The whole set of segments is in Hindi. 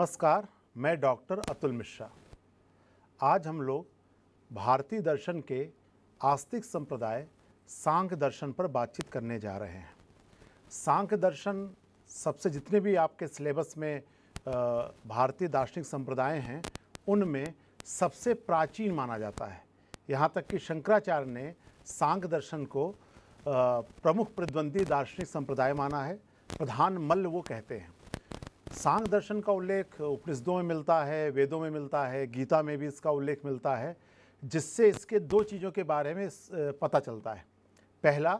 नमस्कार मैं डॉक्टर अतुल मिश्रा आज हम लोग भारतीय दर्शन के आस्तिक संप्रदाय सांख्य दर्शन पर बातचीत करने जा रहे हैं सांख्य दर्शन सबसे जितने भी आपके सिलेबस में भारतीय दार्शनिक संप्रदाय हैं उनमें सबसे प्राचीन माना जाता है यहाँ तक कि शंकराचार्य ने सांख्य दर्शन को प्रमुख प्रतिद्वंदी दार्शनिक संप्रदाय माना है प्रधान मल्ल वो कहते हैं सांग दर्शन का उल्लेख उपनिषदों में मिलता है वेदों में मिलता है गीता में भी इसका उल्लेख मिलता है जिससे इसके दो चीज़ों के बारे में पता चलता है पहला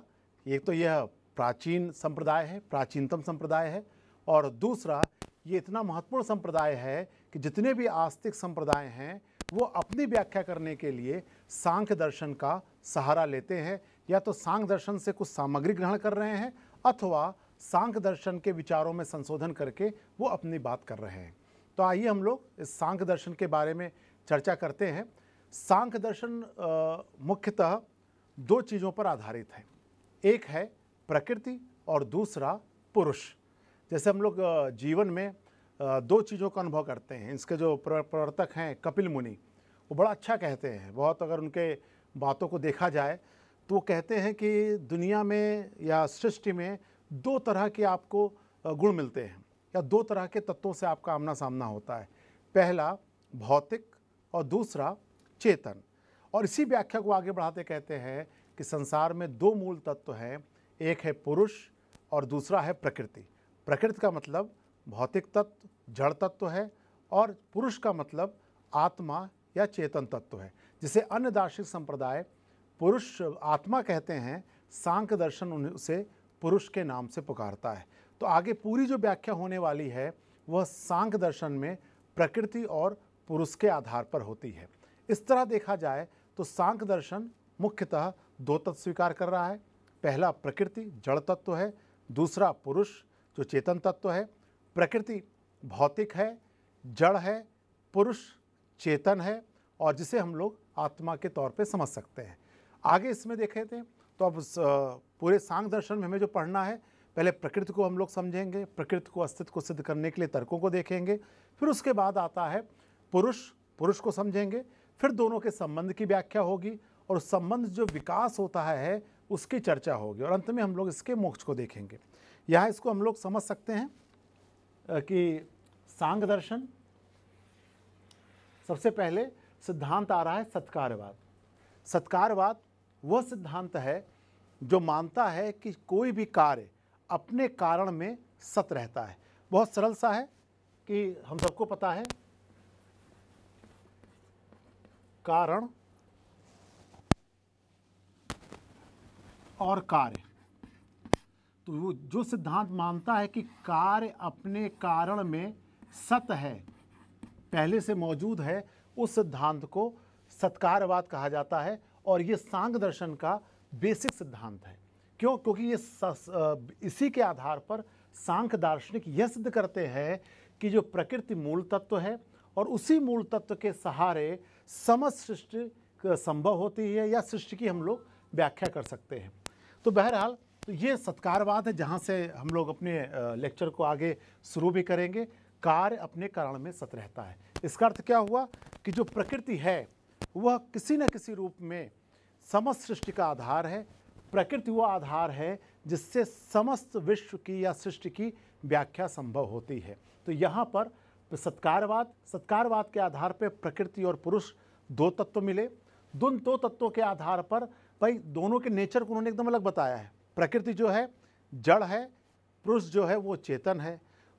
एक तो यह प्राचीन संप्रदाय है प्राचीनतम संप्रदाय है और दूसरा ये इतना महत्वपूर्ण संप्रदाय है कि जितने भी आस्तिक संप्रदाय हैं वो अपनी व्याख्या करने के लिए सांख्य दर्शन का सहारा लेते हैं या तो सांख्य दर्शन से कुछ सामग्री ग्रहण कर रहे हैं अथवा सांख दर्शन के विचारों में संशोधन करके वो अपनी बात कर रहे हैं तो आइए हम लोग इस सांख दर्शन के बारे में चर्चा करते हैं सांख दर्शन मुख्यतः दो चीज़ों पर आधारित है एक है प्रकृति और दूसरा पुरुष जैसे हम लोग जीवन में दो चीज़ों का अनुभव करते हैं इसके जो प्रवर्तक हैं कपिल मुनि वो बड़ा अच्छा कहते हैं बहुत अगर उनके बातों को देखा जाए तो वो कहते हैं कि दुनिया में या सृष्टि में दो तरह के आपको गुण मिलते हैं या दो तरह के तत्वों से आपका आमना सामना होता है पहला भौतिक और दूसरा चेतन और इसी व्याख्या को आगे बढ़ाते कहते हैं कि संसार में दो मूल तत्व हैं एक है पुरुष और दूसरा है प्रकृति प्रकृति का मतलब भौतिक तत्व जड़ तत्व है और पुरुष का मतलब आत्मा या चेतन तत्व है जिसे अन्य दार्शनिक संप्रदाय पुरुष आत्मा कहते हैं सांख्य दर्शन उसे पुरुष के नाम से पुकारता है तो आगे पूरी जो व्याख्या होने वाली है वह सांख्य दर्शन में प्रकृति और पुरुष के आधार पर होती है इस तरह देखा जाए तो सांख्य दर्शन मुख्यतः दो तत्व स्वीकार कर रहा है पहला प्रकृति जड़ तत्व है दूसरा पुरुष जो चेतन तत्व है प्रकृति भौतिक है जड़ है पुरुष चेतन है और जिसे हम लोग आत्मा के तौर पे समझ सकते हैं आगे इसमें देखे थे तो तो अब पूरे सांग दर्शन में हमें जो पढ़ना है पहले प्रकृति को हम लोग समझेंगे प्रकृति को अस्तित्व को सिद्ध करने के लिए तर्कों को देखेंगे फिर उसके बाद आता है पुरुष पुरुष को समझेंगे फिर दोनों के संबंध की व्याख्या होगी और संबंध जो विकास होता है उसकी चर्चा होगी और अंत में हम लोग इसके मोक्ष को देखेंगे यह इसको हम लोग समझ सकते हैं कि सांग दर्शन सबसे पहले सिद्धांत आ रहा है सत्कारवाद सत्कारवाद वह सिद्धांत है जो मानता है कि कोई भी कार्य अपने कारण में सत रहता है बहुत सरल सा है कि हम सबको पता है कारण और कार्य तो वो जो सिद्धांत मानता है कि कार्य अपने कारण में सत है पहले से मौजूद है उस सिद्धांत को सत्कारवाद कहा जाता है और ये सांग दर्शन का बेसिक सिद्धांत है क्यों क्योंकि ये इसी के आधार पर सांख दार्शनिक यह सिद्ध करते हैं कि जो प्रकृति मूल तत्व है और उसी मूल तत्व के सहारे समस्त सृष्टि संभव होती है या सृष्टि की हम लोग व्याख्या कर सकते हैं तो बहरहाल तो ये सत्कारवाद है जहाँ से हम लोग अपने लेक्चर को आगे शुरू भी करेंगे कार्य अपने कारण में सत रहता है इसका अर्थ क्या हुआ कि जो प्रकृति है वह किसी न किसी रूप में समस्त सृष्टि का आधार है प्रकृति वह आधार है जिससे समस्त विश्व की या सृष्टि की व्याख्या संभव होती है तो यहाँ पर तो सत्कारवाद सत्कारवाद के आधार पर प्रकृति और पुरुष दो तत्व मिले दोन दो तत्वों के आधार पर भाई दोनों के नेचर को उन्होंने एकदम अलग बताया है प्रकृति जो है जड़ है पुरुष जो है वो चेतन है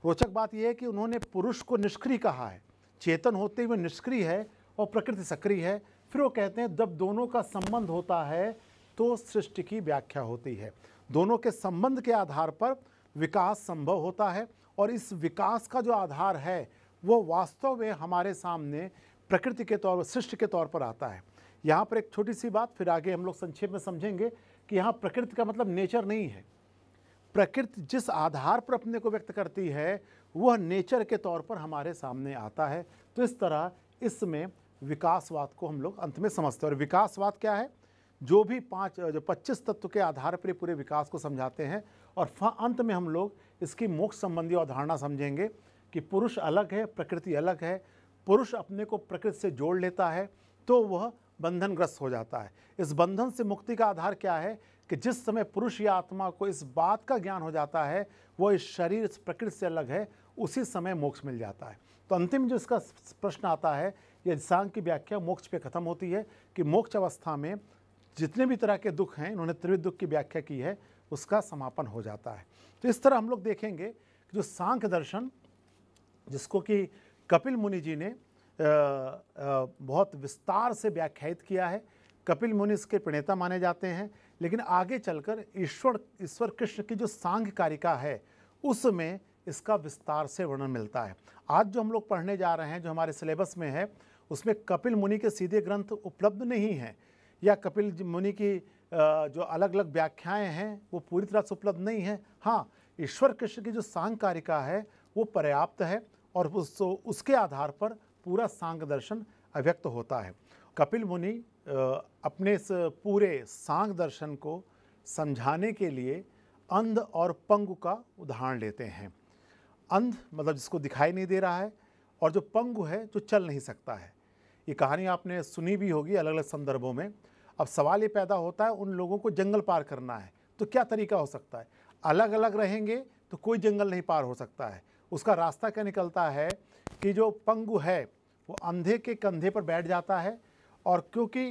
रोचक बात यह है कि उन्होंने पुरुष को निष्क्रिय कहा है चेतन होते हुए निष्क्रिय है और प्रकृति सक्रिय है फिर वो कहते हैं जब दोनों का संबंध होता है तो सृष्टि की व्याख्या होती है दोनों के संबंध के आधार पर विकास संभव होता है और इस विकास का जो आधार है वो वास्तव में हमारे सामने प्रकृति के तौर पर सृष्टि के तौर पर आता है यहाँ पर एक छोटी सी बात फिर आगे हम लोग संक्षेप में समझेंगे कि यहाँ प्रकृति का मतलब नेचर नहीं है प्रकृति जिस आधार पर अपने को व्यक्त करती है वह नेचर के तौर पर हमारे सामने आता है तो इस तरह इसमें विकासवाद को हम लोग अंत में समझते हैं और विकासवाद क्या है जो भी पाँच जो पच्चीस तत्व के आधार पर पूरे विकास को समझाते हैं और अंत में हम लोग इसकी मोक्ष संबंधी अवधारणा समझेंगे कि पुरुष अलग है प्रकृति अलग है पुरुष अपने को प्रकृति से जोड़ लेता है तो वह बंधनग्रस्त हो जाता है इस बंधन से मुक्ति का आधार क्या है कि जिस समय पुरुष या आत्मा को इस बात का ज्ञान हो जाता है वो इस शरीर इस प्रकृति से अलग है उसी समय मोक्ष मिल जाता है तो अंतिम जो इसका प्रश्न आता है या सांग की व्याख्या मोक्ष पे खत्म होती है कि मोक्ष अवस्था में जितने भी तरह के दुख हैं इन्होंने त्रिविध दुख की व्याख्या की है उसका समापन हो जाता है तो इस तरह हम लोग देखेंगे कि जो सांख्य दर्शन जिसको कि कपिल मुनि जी ने बहुत विस्तार से व्याख्यात किया है कपिल मुनि इसके प्रणेता माने जाते हैं लेकिन आगे चलकर ईश्वर ईश्वर कृष्ण की जो सांघ कारिका है उसमें इसका विस्तार से वर्णन मिलता है आज जो हम लोग पढ़ने जा रहे हैं जो हमारे सिलेबस में है उसमें कपिल मुनि के सीधे ग्रंथ उपलब्ध नहीं हैं या कपिल मुनि की जो अलग अलग व्याख्याएं हैं वो पूरी तरह से उपलब्ध नहीं हैं हाँ ईश्वर कृष्ण की जो सांग कारिका है वो पर्याप्त है और उस उसके आधार पर पूरा सांग दर्शन अव्यक्त होता है कपिल मुनि अपने इस पूरे सांग दर्शन को समझाने के लिए अंध और पंगु का उदाहरण लेते हैं अंध मतलब जिसको दिखाई नहीं दे रहा है और जो पंगु है जो चल नहीं सकता है ये कहानी आपने सुनी भी होगी अलग अलग संदर्भों में अब सवाल ये पैदा होता है उन लोगों को जंगल पार करना है तो क्या तरीका हो सकता है अलग अलग रहेंगे तो कोई जंगल नहीं पार हो सकता है उसका रास्ता क्या निकलता है कि जो पंगु है वो अंधे के कंधे पर बैठ जाता है और क्योंकि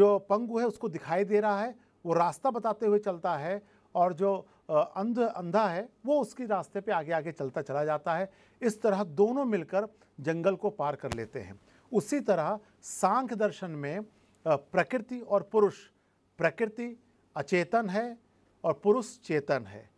जो पंगु है उसको दिखाई दे रहा है वो रास्ता बताते हुए चलता है और जो अंध अंधा है वो उसकी रास्ते पे आगे आगे चलता चला जाता है इस तरह दोनों मिलकर जंगल को पार कर लेते हैं उसी तरह सांख्य दर्शन में प्रकृति और पुरुष प्रकृति अचेतन है और पुरुष चेतन है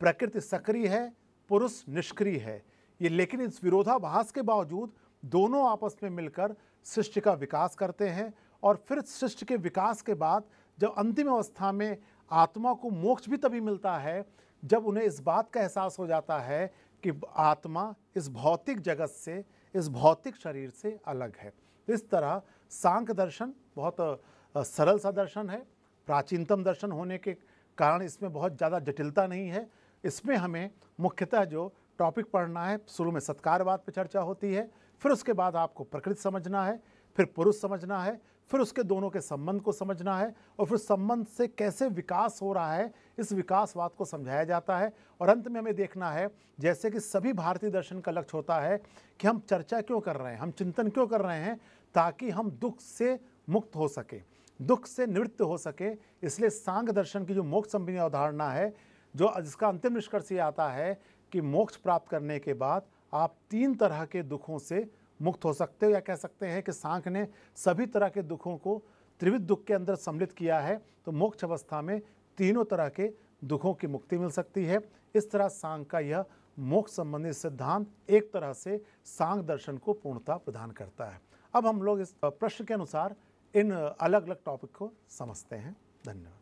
प्रकृति सक्रिय है पुरुष निष्क्रिय है ये लेकिन इस विरोधाभास के बावजूद दोनों आपस में मिलकर सृष्टि का विकास करते हैं और फिर सृष्टि के विकास के बाद जब अंतिम अवस्था में आत्मा को मोक्ष भी तभी मिलता है जब उन्हें इस बात का एहसास हो जाता है कि आत्मा इस भौतिक जगत से इस भौतिक शरीर से अलग है इस तरह सांख्य दर्शन बहुत सरल सा दर्शन है प्राचीनतम दर्शन होने के कारण इसमें बहुत ज़्यादा जटिलता नहीं है इसमें हमें मुख्यतः जो टॉपिक पढ़ना है शुरू में सत्कारवाद पर चर्चा होती है फिर उसके बाद आपको प्रकृति समझना है फिर पुरुष समझना है फिर उसके दोनों के संबंध को समझना है और फिर संबंध से कैसे विकास हो रहा है इस विकासवाद को समझाया जाता है और अंत में हमें देखना है जैसे कि सभी भारतीय दर्शन का लक्ष्य होता है कि हम चर्चा क्यों कर रहे हैं हम चिंतन क्यों कर रहे हैं ताकि हम दुख से मुक्त हो सके दुख से निवृत्त हो सके इसलिए सांग दर्शन की जो मोक्ष संबंधी अवधारणा है जो जिसका अंतिम निष्कर्ष ये आता है कि मोक्ष प्राप्त करने के बाद आप तीन तरह के दुखों से मुक्त हो सकते हो या कह सकते हैं कि सांख ने सभी तरह के दुखों को त्रिविध दुख के अंदर सम्मिलित किया है तो मोक्ष अवस्था में तीनों तरह के दुखों की मुक्ति मिल सकती है इस तरह सांख का यह मोक्ष संबंधी सिद्धांत एक तरह से सांख दर्शन को पूर्णता प्रदान करता है अब हम लोग इस प्रश्न के अनुसार इन अलग अलग टॉपिक को समझते हैं धन्यवाद